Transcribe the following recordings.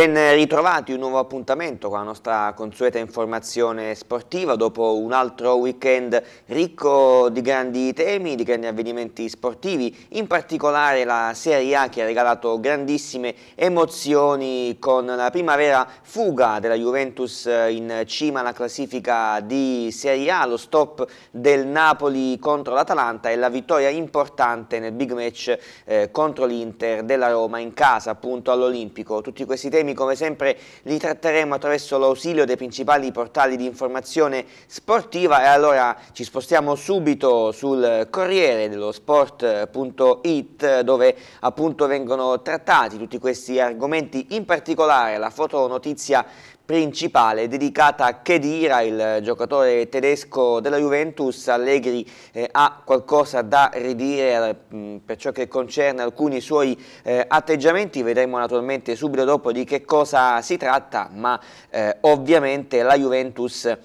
Ben ritrovati, un nuovo appuntamento con la nostra consueta informazione sportiva dopo un altro weekend ricco di grandi temi, di grandi avvenimenti sportivi, in particolare la Serie A che ha regalato grandissime emozioni con la primavera fuga della Juventus in cima alla classifica di Serie A, lo stop del Napoli contro l'Atalanta e la vittoria importante nel big match eh, contro l'Inter della Roma in casa appunto all'Olimpico. Tutti questi temi temi come sempre li tratteremo attraverso l'ausilio dei principali portali di informazione sportiva e allora ci spostiamo subito sul Corriere dello Sport.it dove appunto vengono trattati tutti questi argomenti, in particolare la fotonotizia principale dedicata a Kedira, il giocatore tedesco della Juventus. Allegri eh, ha qualcosa da ridire eh, mh, per ciò che concerne alcuni suoi eh, atteggiamenti, vedremo naturalmente subito dopo di che cosa si tratta, ma eh, ovviamente la Juventus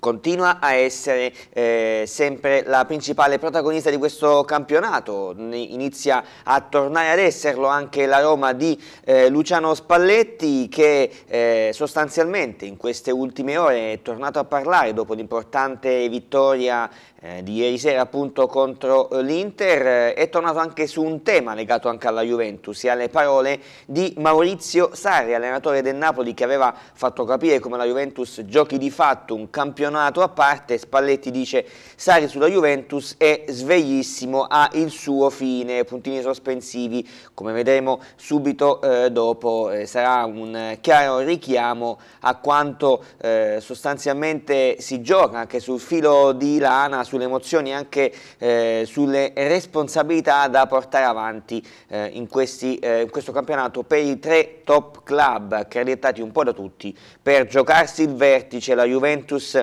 continua a essere eh, sempre la principale protagonista di questo campionato, inizia a tornare ad esserlo anche la Roma di eh, Luciano Spalletti che eh, sostanzialmente in queste ultime ore è tornato a parlare dopo l'importante vittoria eh, di ieri sera appunto contro eh, l'Inter, è tornato anche su un tema legato anche alla Juventus e alle parole di Maurizio Sarri, allenatore del Napoli che aveva fatto capire come la Juventus giochi di fatto un campionato campionato a parte, Spalletti dice Sari sulla Juventus è sveglissimo, ha il suo fine, puntini sospensivi, come vedremo subito eh, dopo, eh, sarà un chiaro richiamo a quanto eh, sostanzialmente si gioca anche sul filo di lana, sulle emozioni, anche eh, sulle responsabilità da portare avanti eh, in, questi, eh, in questo campionato per i tre top club, creditati un po' da tutti, per giocarsi il vertice la Juventus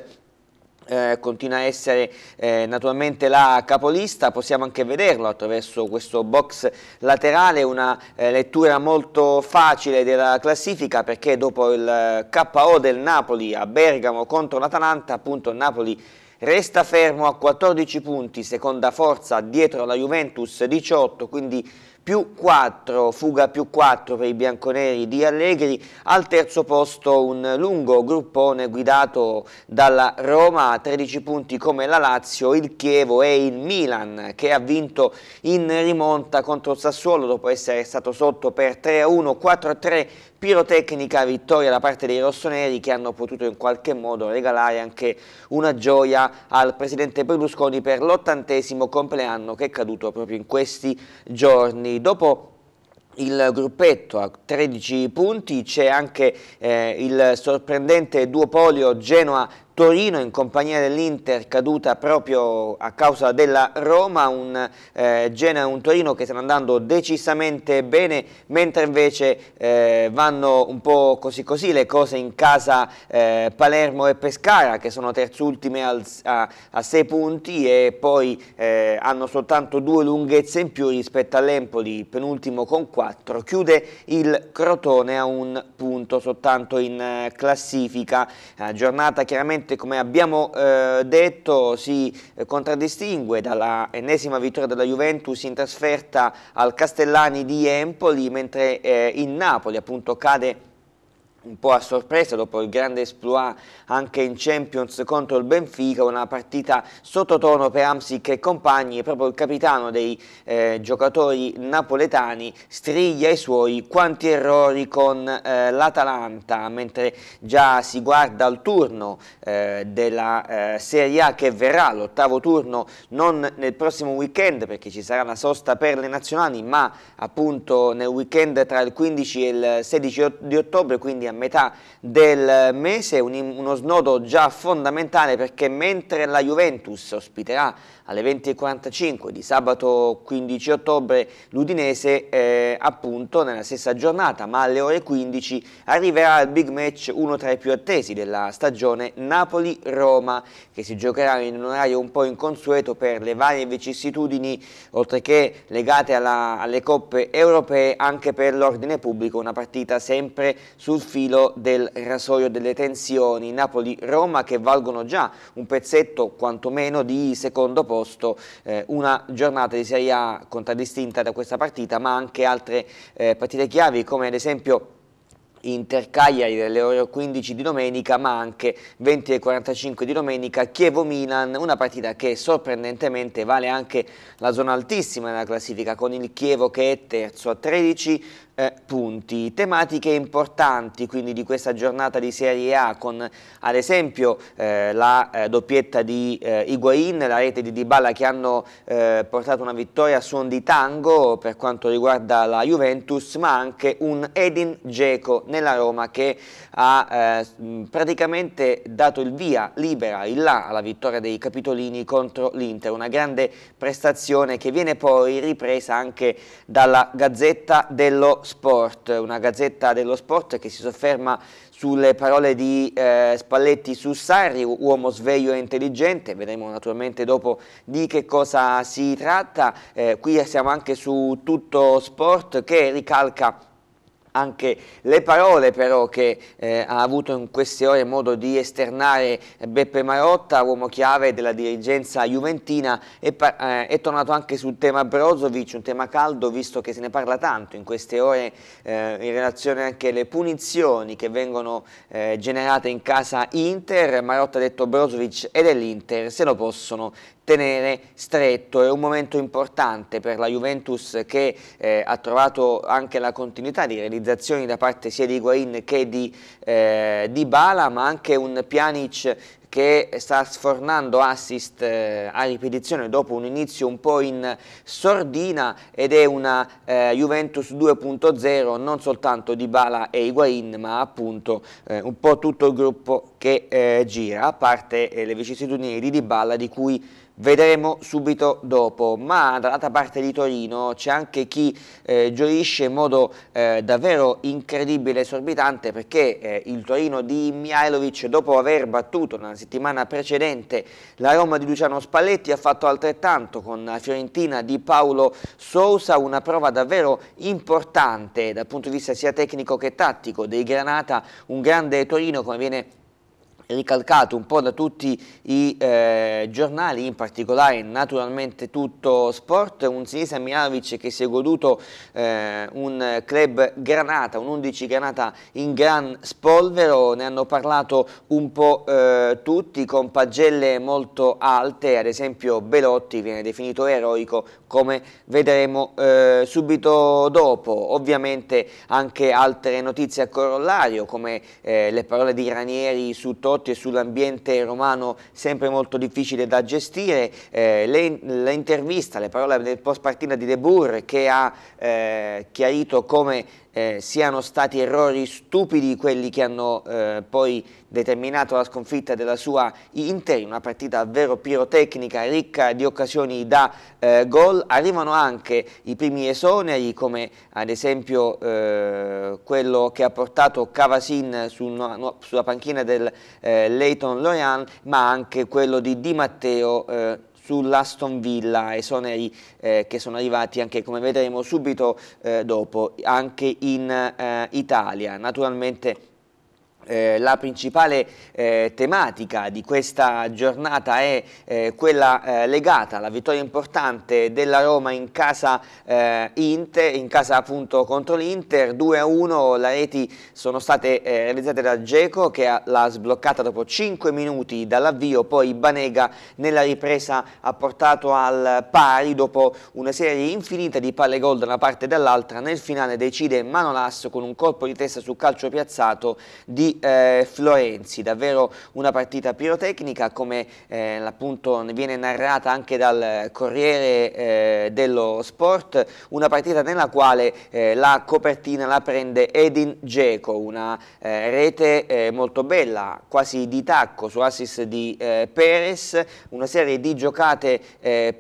eh, continua a essere eh, naturalmente la capolista, possiamo anche vederlo attraverso questo box laterale, una eh, lettura molto facile della classifica perché dopo il eh, KO del Napoli a Bergamo contro l'Atalanta, appunto il Napoli resta fermo a 14 punti, seconda forza dietro la Juventus 18, quindi più 4, fuga più 4 per i bianconeri di Allegri, al terzo posto un lungo gruppone guidato dalla Roma, 13 punti come la Lazio, il Chievo e il Milan che ha vinto in rimonta contro il Sassuolo dopo essere stato sotto per 3-1, 4-3 pirotecnica vittoria da parte dei rossoneri che hanno potuto in qualche modo regalare anche una gioia al presidente Berlusconi per l'ottantesimo compleanno che è caduto proprio in questi giorni. Dopo il gruppetto a 13 punti, c'è anche eh, il sorprendente duopolio Genoa Torino in compagnia dell'Inter caduta proprio a causa della Roma, un eh, Genova, un Torino che stanno andando decisamente bene, mentre invece eh, vanno un po' così così le cose in casa eh, Palermo e Pescara che sono terzultime al, a, a, sei punti e poi eh, hanno soltanto due lunghezze in più rispetto all'Empoli, penultimo con quattro, chiude il Crotone a un punto soltanto in eh, classifica, giornata chiaramente sicuramente come abbiamo eh, detto si eh, contraddistingue dalla ennesima vittoria della Juventus in trasferta al Castellani di Empoli mentre eh, in Napoli appunto cade un po' a sorpresa dopo il grande esploit anche in Champions contro il Benfica, una partita sottotono per Amsic e compagni, proprio il capitano dei eh, giocatori napoletani striglia i suoi quanti errori con eh, l'Atalanta, mentre già si guarda al turno eh, della eh, Serie A che verrà, l'ottavo turno non nel prossimo weekend perché ci sarà una sosta per le nazionali, ma appunto nel weekend tra il 15 e il 16 di ottobre, quindi a metà del mese, un, uno snodo già fondamentale perché mentre la Juventus ospiterà alle 20.45 di sabato 15 ottobre l'Udinese eh, appunto nella stessa giornata ma alle ore 15 arriverà il big match uno tra i più attesi della stagione Napoli-Roma che si giocherà in un orario un po' inconsueto per le varie vicissitudini oltre che legate alla, alle coppe europee anche per l'ordine pubblico una partita sempre sul filo filo del rasoio delle tensioni Napoli-Roma che valgono già un pezzetto quantomeno di secondo posto, eh, una giornata di Serie A contraddistinta da questa partita ma anche altre eh, partite chiavi come ad esempio Inter-Cagliari dalle ore 15 di domenica ma anche 20 e 45 di domenica Chievo-Milan, una partita che sorprendentemente vale anche la zona altissima della classifica con il Chievo che è terzo a 13 eh, punti. Tematiche importanti quindi di questa giornata di Serie A con ad esempio eh, la eh, doppietta di eh, Higuain, la rete di Dybala che hanno eh, portato una vittoria a suon di tango per quanto riguarda la Juventus ma anche un Edin Dzeko nella Roma che ha eh, praticamente dato il via libera, in là alla vittoria dei Capitolini contro l'Inter, una grande prestazione che viene poi ripresa anche dalla Gazzetta dello Sport, una Gazzetta dello Sport che si sofferma sulle parole di eh, Spalletti su Sarri, uomo sveglio e intelligente, vedremo naturalmente dopo di che cosa si tratta, eh, qui siamo anche su Tutto Sport che ricalca anche le parole però che eh, ha avuto in queste ore modo di esternare Beppe Marotta, uomo chiave della dirigenza juventina, è, eh, è tornato anche sul tema Brozovic, un tema caldo visto che se ne parla tanto in queste ore eh, in relazione anche alle punizioni che vengono eh, generate in casa Inter, Marotta ha detto Brozovic ed è l'Inter, se lo possono tenere stretto. È un momento importante per la Juventus che eh, ha trovato anche la continuità di realizzazioni da parte sia di Higuain che di, eh, di Bala, ma anche un Pjanic che sta sfornando assist eh, a ripetizione dopo un inizio un po' in sordina ed è una eh, Juventus 2.0 non soltanto di Bala e Higuain ma appunto eh, un po' tutto il gruppo che eh, gira a parte eh, le vicissitudini di Dybala di cui Vedremo subito dopo, ma dall'altra parte di Torino c'è anche chi eh, gioisce in modo eh, davvero incredibile e esorbitante perché eh, il Torino di Mihailovic dopo aver battuto innanzitutto settimana precedente la Roma di Luciano Spalletti ha fatto altrettanto con la Fiorentina di Paolo Sousa, una prova davvero importante dal punto di vista sia tecnico che tattico dei Granata, un grande Torino come viene ricalcato un po' da tutti i eh, giornali, in particolare naturalmente tutto sport, un Sinisa Mialovic che si è goduto eh, un club Granata, un 11 Granata in gran spolvero, ne hanno parlato un po' eh, tutti con pagelle molto alte, ad esempio Belotti viene definito eroico come vedremo eh, subito dopo, ovviamente anche altre notizie a corollario come eh, le parole di Ranieri su Tottenham prodotti e sull'ambiente romano sempre molto difficile da gestire. Eh, L'intervista, le, le parole del post partita di De Boer che ha eh, chiarito come eh, siano stati errori stupidi quelli che hanno eh, poi determinato la sconfitta della sua Inter, una partita davvero pirotecnica, ricca di occasioni da eh, gol. Arrivano anche i primi esoneri, come ad esempio eh, quello che ha portato Cavasin su no, sulla panchina del eh, Leighton Lorient, ma anche quello di Di Matteo eh, sull'Aston Villa, esoneri eh, che sono arrivati anche come vedremo subito eh, dopo, anche in eh, Italia. Naturalmente eh, la principale eh, tematica di questa giornata è eh, quella eh, legata alla vittoria importante della Roma in casa, eh, Inter, in casa appunto contro l'Inter 2-1 le reti sono state eh, realizzate da Geco che l'ha sbloccata dopo 5 minuti dall'avvio poi Banega nella ripresa ha portato al pari dopo una serie infinita di palle gol da una parte e dall'altra nel finale decide Manolas con un colpo di testa sul calcio piazzato di eh, Florenzi, davvero una partita pirotecnica come eh, appunto viene narrata anche dal Corriere eh, dello Sport, una partita nella quale eh, la copertina la prende Edin Dzeko, una eh, rete eh, molto bella, quasi di tacco su assist di Perez, una serie di giocate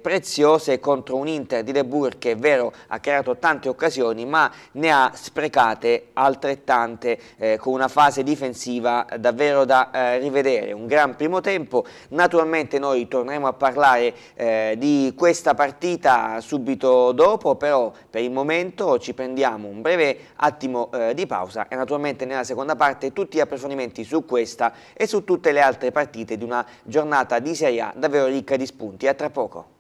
preziose contro un Inter di De Boer che è vero ha creato tante occasioni ma ne ha sprecate altrettante con una fase difensiva difensiva davvero da eh, rivedere, un gran primo tempo, naturalmente noi torneremo a parlare eh, di questa partita subito dopo, però per il momento ci prendiamo un breve attimo eh, di pausa e naturalmente nella seconda parte tutti gli approfondimenti su questa e su tutte le altre partite di una giornata di Serie A davvero ricca di spunti. A tra poco.